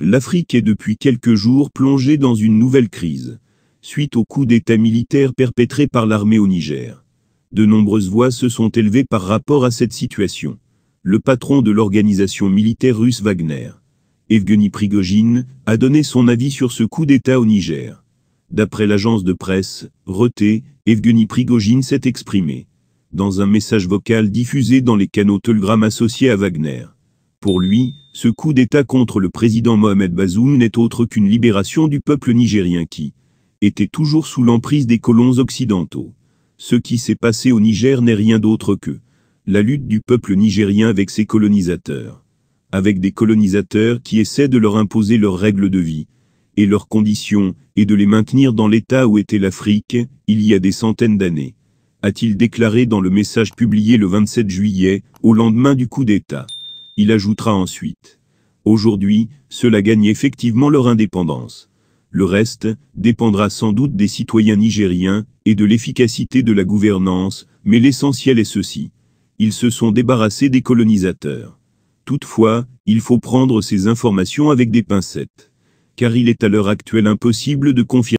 L'Afrique est depuis quelques jours plongée dans une nouvelle crise, suite au coup d'État militaire perpétré par l'armée au Niger. De nombreuses voix se sont élevées par rapport à cette situation. Le patron de l'organisation militaire russe Wagner, Evgeny Prigogine, a donné son avis sur ce coup d'État au Niger. D'après l'agence de presse, Reuters, Evgeny Prigogine s'est exprimé dans un message vocal diffusé dans les canaux Telegram associés à Wagner. Pour lui, ce coup d'État contre le président Mohamed Bazoum n'est autre qu'une libération du peuple nigérien qui était toujours sous l'emprise des colons occidentaux. Ce qui s'est passé au Niger n'est rien d'autre que la lutte du peuple nigérien avec ses colonisateurs. Avec des colonisateurs qui essaient de leur imposer leurs règles de vie et leurs conditions, et de les maintenir dans l'état où était l'Afrique, il y a des centaines d'années. A-t-il déclaré dans le message publié le 27 juillet, au lendemain du coup d'État. Il ajoutera ensuite. Aujourd'hui, cela gagne effectivement leur indépendance. Le reste dépendra sans doute des citoyens nigériens et de l'efficacité de la gouvernance, mais l'essentiel est ceci. Ils se sont débarrassés des colonisateurs. Toutefois, il faut prendre ces informations avec des pincettes. Car il est à l'heure actuelle impossible de confirmer